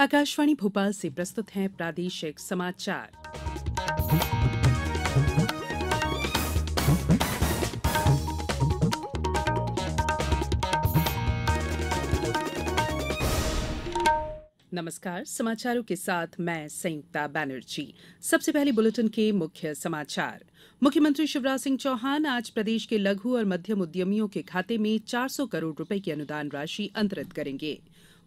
आकाशवाणी भोपाल से प्रस्तुत है प्रादेशिक समाचार नमस्कार समाचारों के साथ मैं संयुक्ता बैनर्जी सबसे पहले बुलेटिन के मुख्य समाचार मुख्यमंत्री शिवराज सिंह चौहान आज प्रदेश के लघु और मध्यम उद्यमियों के खाते में 400 करोड़ रुपए की अनुदान राशि अंतरित करेंगे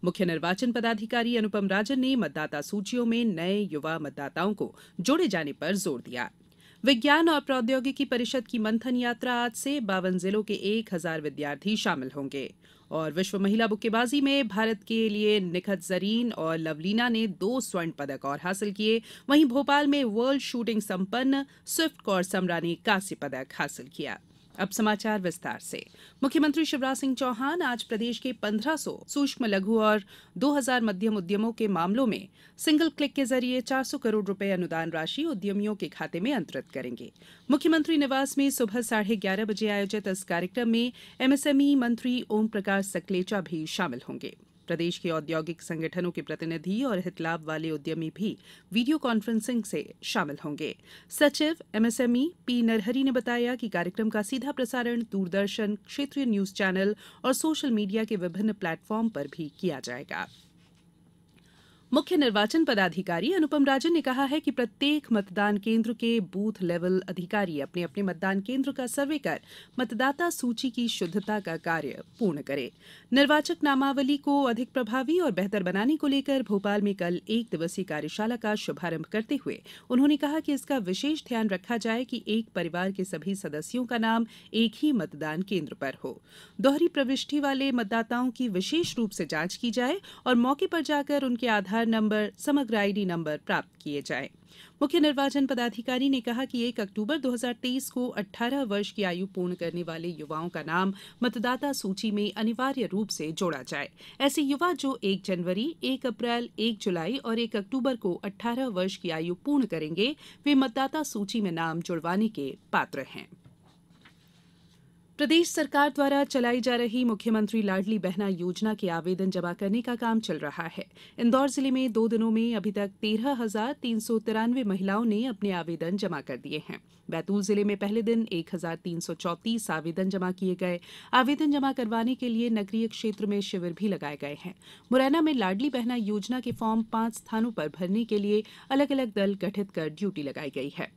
मुख्य निर्वाचन पदाधिकारी अनुपम राजन ने मतदाता सूचियों में नए युवा मतदाताओं को जोड़े जाने पर जोर दिया विज्ञान और प्रौद्योगिकी परिषद की मंथन यात्रा आज से बावन जिलों के एक हजार विद्यार्थी शामिल होंगे और विश्व महिला बुक्केबाजी में भारत के लिए निखत जरीन और लवलीना ने दो स्वर्ण पदक और हासिल किए वहीं भोपाल में वर्ल्ड शूटिंग संपन्न स्विफ्ट कौर समरा ने कांस्य पदक हासिल किया अब समाचार विस्तार से मुख्यमंत्री शिवराज सिंह चौहान आज प्रदेश के 1500 सूक्ष्म लघु और 2000 मध्यम उद्यमों के मामलों में सिंगल क्लिक के जरिए 400 करोड़ रुपए अनुदान राशि उद्यमियों के खाते में अंतरित करेंगे मुख्यमंत्री निवास में सुबह साढ़े ग्यारह बजे आयोजित इस कार्यक्रम में एमएसएमई मंत्री ओम प्रकाश सकलेचा भी शामिल होंगे प्रदेश के औद्योगिक संगठनों के प्रतिनिधि और हितलाभ वाले उद्यमी भी वीडियो कॉन्फ्रेंसिंग से शामिल होंगे सचिव एमएसएमई पी नरहरी ने बताया कि कार्यक्रम का सीधा प्रसारण दूरदर्शन क्षेत्रीय न्यूज चैनल और सोशल मीडिया के विभिन्न प्लेटफॉर्म पर भी किया जाएगा मुख्य निर्वाचन पदाधिकारी अनुपम राजन ने कहा है कि प्रत्येक मतदान केंद्र के बूथ लेवल अधिकारी अपने अपने मतदान केंद्र का सर्वे कर मतदाता सूची की शुद्धता का कार्य पूर्ण करें निर्वाचक नामावली को अधिक प्रभावी और बेहतर बनाने को लेकर भोपाल में कल एक दिवसीय कार्यशाला का शुभारंभ करते हुए उन्होंने कहा कि इसका विशेष ध्यान रखा जाए कि एक परिवार के सभी सदस्यों का नाम एक ही मतदान केंद्र पर हो दोहरी प्रविष्टि वाले मतदाताओं की विशेष रूप से जांच की जाए और मौके पर जाकर उनके Aadhaar Aadhaar number Samagra ID number प्राप्त किए जाए मुख्य निर्वाचन पदाधिकारी ने कहा कि एक अक्टूबर 2023 को 18 वर्ष की आयु पूर्ण करने वाले युवाओं का नाम मतदाता सूची में अनिवार्य रूप से जोड़ा जाए ऐसे युवा जो 1 जनवरी 1 अप्रैल 1 जुलाई और 1 अक्टूबर को 18 वर्ष की आयु पूर्ण करेंगे वे मतदाता सूची में नाम जुड़वाने के पात्र हैं प्रदेश सरकार द्वारा चलाई जा रही मुख्यमंत्री लाडली बहना योजना के आवेदन जमा करने का काम चल रहा है इंदौर जिले में दो दिनों में अभी तक तेरह हजार तीन सौ तिरानवे महिलाओं ने अपने आवेदन जमा कर दिए हैं बैतूल जिले में पहले दिन एक हजार तीन सौ चौतीस आवेदन जमा किए गए आवेदन जमा करवाने के लिए नगरीय क्षेत्र में शिविर भी लगाए गए हैं मुरैना में लाडली बहना योजना के फॉर्म पांच स्थानों पर भरने के लिए अलग अलग दल गठित कर ड्यूटी लगाई गई है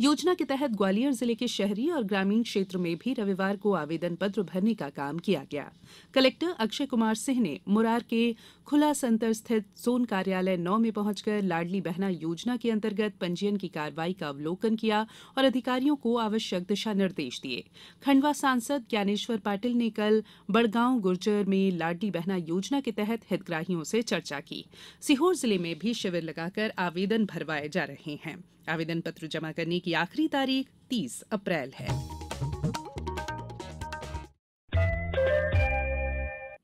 योजना के तहत ग्वालियर जिले के शहरी और ग्रामीण क्षेत्र में भी रविवार को आवेदन पत्र भरने का काम किया गया कलेक्टर अक्षय कुमार सिंह ने मुरार के खुला संतर स्थित जोन कार्यालय नौ में पहुंचकर लाडली बहना योजना के अंतर्गत पंजीयन की कार्रवाई का अवलोकन किया और अधिकारियों को आवश्यक दिशा निर्देश दिए खंडवा सांसद ज्ञानेश्वर पाटिल ने कल बड़गांव गुर्जर में लाडली बहना योजना के तहत हितग्राहियों से चर्चा की सीहोर जिले में भी शिविर लगाकर आवेदन भरवाए जा रहे हैं आवेदन पत्र जमा करने की आखिरी तारीख तीस अप्रैल है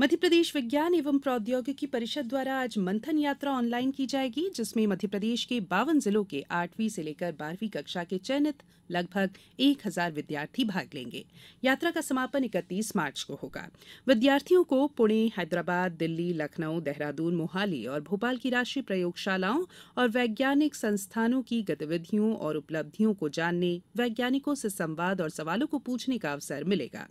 मंथन मध्यप्रदेश विज्ञान एवं प्रौद्योगिकी परिषद द्वारा आज मंथन यात्रा ऑनलाइन की जाएगी जिसमें मध्यप्रदेश के बावन जिलों के आठवीं से लेकर बारहवीं कक्षा के चयनित लगभग एक हजार विद्यार्थी भाग लेंगे यात्रा का समापन इकतीस मार्च को होगा विद्यार्थियों को पुणे हैदराबाद दिल्ली लखनऊ देहरादून मोहाली और भोपाल की राष्ट्रीय प्रयोगशालाओं और वैज्ञानिक संस्थानों की गतिविधियों और उपलब्धियों को जानने वैज्ञानिकों से संवाद और सवालों को पूछने का अवसर मिलेगा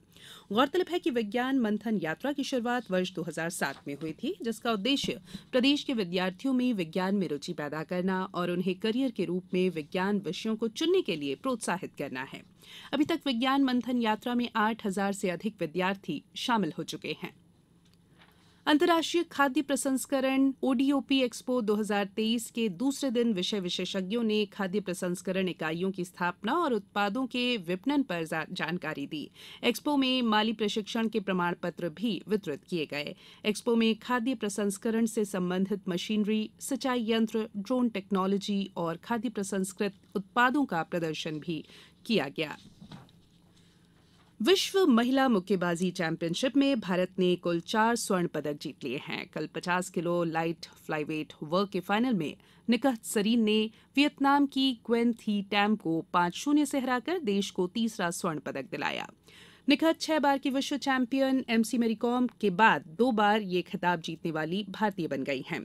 गौरतलब है कि विज्ञान मंथन यात्रा की शुरुआत वर्ष 2007 में हुई थी जिसका उद्देश्य प्रदेश के विद्यार्थियों में विज्ञान में रुचि पैदा करना और उन्हें करियर के रूप में विज्ञान विषयों को चुनने के लिए प्रोत्साहित प्रोत्साहित करना है अभी तक विज्ञान मंथन यात्रा में आठ हजार से अधिक विद्यार्थी शामिल हो चुके हैं अंतर्राष्ट्रीय खाद्य प्रसंस्करण ओडीओपी एक्सपो 2023 के दूसरे दिन विषय विशेषज्ञों ने खाद्य प्रसंस्करण इकाइयों की स्थापना और उत्पादों के विपणन पर जानकारी दी एक्सपो में माली प्रशिक्षण के प्रमाण पत्र भी वितरित किए गए एक्सपो में खाद्य प्रसंस्करण से संबंधित मशीनरी सिंचाई यंत्र ड्रोन टेक्नोलॉजी और खाद्य प्रसंस्कृत उत्पादों का प्रदर्शन भी किया गया विश्व महिला मुक्केबाजी चैंपियनशिप में भारत ने कुल चार स्वर्ण पदक जीत लिए हैं कल 50 किलो लाइट फ्लाईवेट वर्ग के फाइनल में निकहत सरीन ने वियतनाम की क्वेन थी टैम को पांच शून्य से हराकर देश को तीसरा स्वर्ण पदक दिलाया निखत छह बार की विश्व चैंपियन एमसी मेरीकॉम के बाद दो बार ये खिताब जीतने वाली भारतीय बन गई हैं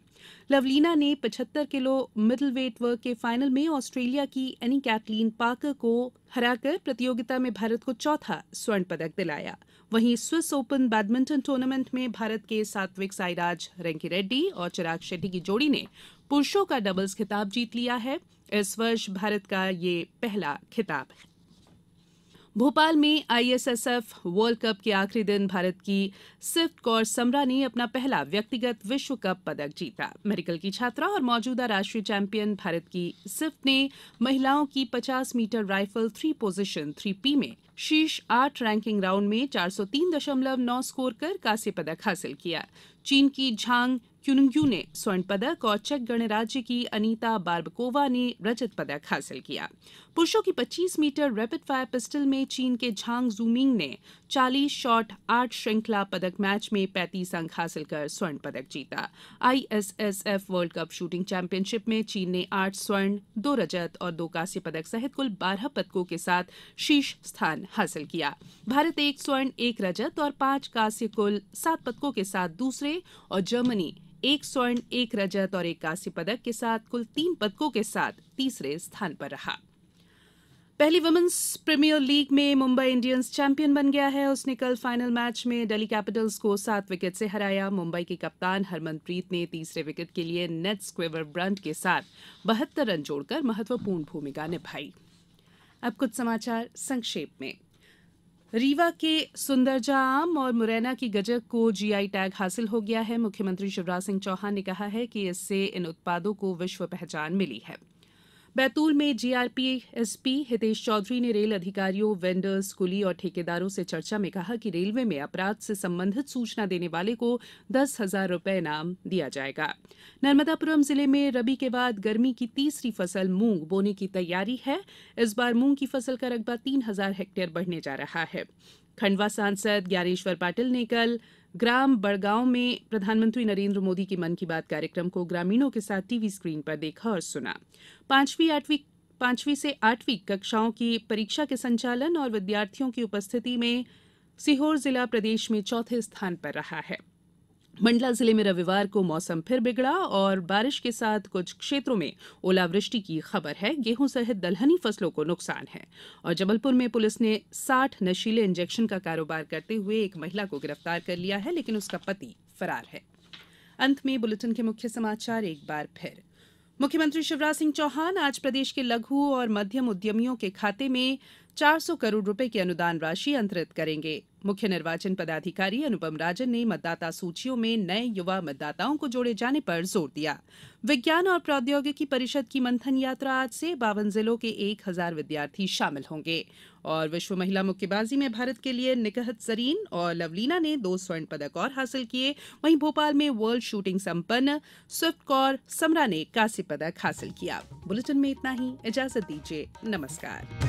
लवलीना ने 75 किलो मिडिल वेट वर्ग के फाइनल में ऑस्ट्रेलिया की एनी कैटलीन पाकर को हराकर प्रतियोगिता में भारत को चौथा स्वर्ण पदक दिलाया वहीं स्विस ओपन बैडमिंटन टूर्नामेंट में भारत के सात्विक साईराज रेंकी रेड्डी और चिराग शेट्टी की जोड़ी ने पुरुषों का डबल्स खिताब जीत लिया है इस वर्ष भारत का ये पहला खिताब है भोपाल में आईएसएसएफ वर्ल्ड कप के आखिरी दिन भारत की सिफ्ट कौर समरा ने अपना पहला व्यक्तिगत विश्व कप पदक जीता मेडिकल की छात्रा और मौजूदा राष्ट्रीय चैंपियन भारत की सिफ्ट ने महिलाओं की 50 metre rifle three position three P में शीर्ष आठ रैंकिंग राउंड में 403.9 स्कोर कर कांस्य पदक हासिल किया चीन की झांग क्यूनंग्यू ने स्वर्ण पदक और चेक गणराज्य की अनीता बार्बकोवा ने रजत पदक हासिल किया पुरुषों की 25 मीटर रैपिड फायर पिस्टल में चीन के झांग जूमिंग ने 40 शॉट आठ श्रृंखला पदक मैच में 35 अंक हासिल कर स्वर्ण पदक जीता ISSF world cup shooting championship में चीन ने आठ स्वर्ण दो रजत और दो कांस्य पदक सहित कुल बारह पदकों के साथ शीर्ष स्थान हासिल किया भारत एक स्वर्ण एक रजत और पांच कांस्य कुल सात पदकों के साथ दूसरे और जर्मनी एक स्वर्ण एक रजत और एक कांस्य पदक के साथ कुल तीन पदकों के साथ तीसरे स्थान पर रहा पहली वुमेन्स प्रीमियर लीग में मुंबई इंडियंस चैंपियन बन गया है उसने कल फाइनल मैच में दिल्ली कैपिटल्स को सात विकेट से हराया मुंबई के कप्तान हरमनप्रीत ने तीसरे विकेट के लिए नेट स्क्वेवर ब्रंट के साथ बहत्तर रन जोड़कर महत्वपूर्ण भूमिका निभाई अब कुछ समाचार संक्षेप में रीवा के सुंदरजा आम और मुरैना की गजक को जीआई टैग हासिल हो गया है मुख्यमंत्री शिवराज सिंह चौहान ने कहा है कि इससे इन उत्पादों को विश्व पहचान मिली है बैतूल में जीआरपी एसपी हितेश चौधरी ने रेल अधिकारियों वेंडर्स कुली और ठेकेदारों से चर्चा में कहा कि रेलवे में अपराध से संबंधित सूचना देने वाले को दस हजार रूपये इनाम दिया जाएगा नर्मदापुरम जिले में रबी के बाद गर्मी की तीसरी फसल मूंग बोने की तैयारी है इस बार मूंग की फसल का रकबा तीन हजार हेक्टेयर बढ़ने जा रहा है खंडवा सांसद ज्ञानेश्वर पाटिल ने कल ग्राम बड़गांव में प्रधानमंत्री नरेन्द्र मोदी के मन की बात कार्यक्रम को ग्रामीणों के साथ टीवी स्क्रीन पर देखा और सुना पांचवीं आठवीं पांचवी से आठवीं कक्षाओं की परीक्षा के संचालन और विद्यार्थियों की उपस्थिति में सीहोर जिला प्रदेश में चौथे स्थान पर रहा है मंडला जिले में रविवार को मौसम फिर बिगड़ा और बारिश के साथ कुछ क्षेत्रों में ओलावृष्टि की खबर है गेहूं सहित दलहनी फसलों को नुकसान है और जबलपुर में पुलिस ने 60 नशीले इंजेक्शन का कारोबार करते हुए एक महिला को गिरफ्तार कर लिया है लेकिन उसका पति फरार है अंत में बुलेटिन के मुख्य समाचार एक बार फिर मुख्यमंत्री शिवराज सिंह चौहान आज प्रदेश के लघु और मध्यम उद्यमियों के खाते में चार सौ करोड़ रुपए की अनुदान राशि अंतरित करेंगे मुख्य निर्वाचन पदाधिकारी अनुपम राजन ने मतदाता सूचियों में नए युवा मतदाताओं को जोड़े जाने पर जोर दिया विज्ञान और प्रौद्योगिकी परिषद की मंथन यात्रा आज से बावन जिलों के एक हजार विद्यार्थी शामिल होंगे और विश्व महिला मुक्केबाजी में भारत के लिए निकहत सरीन और लवलीना ने दो स्वर्ण पदक और हासिल किए वहीं भोपाल में वर्ल्ड शूटिंग संपन्न स्विफ्ट कौर समरा ने कांस्य पदक हासिल किया बुलेटिन में इतना ही इजाजत दीजिए नमस्कार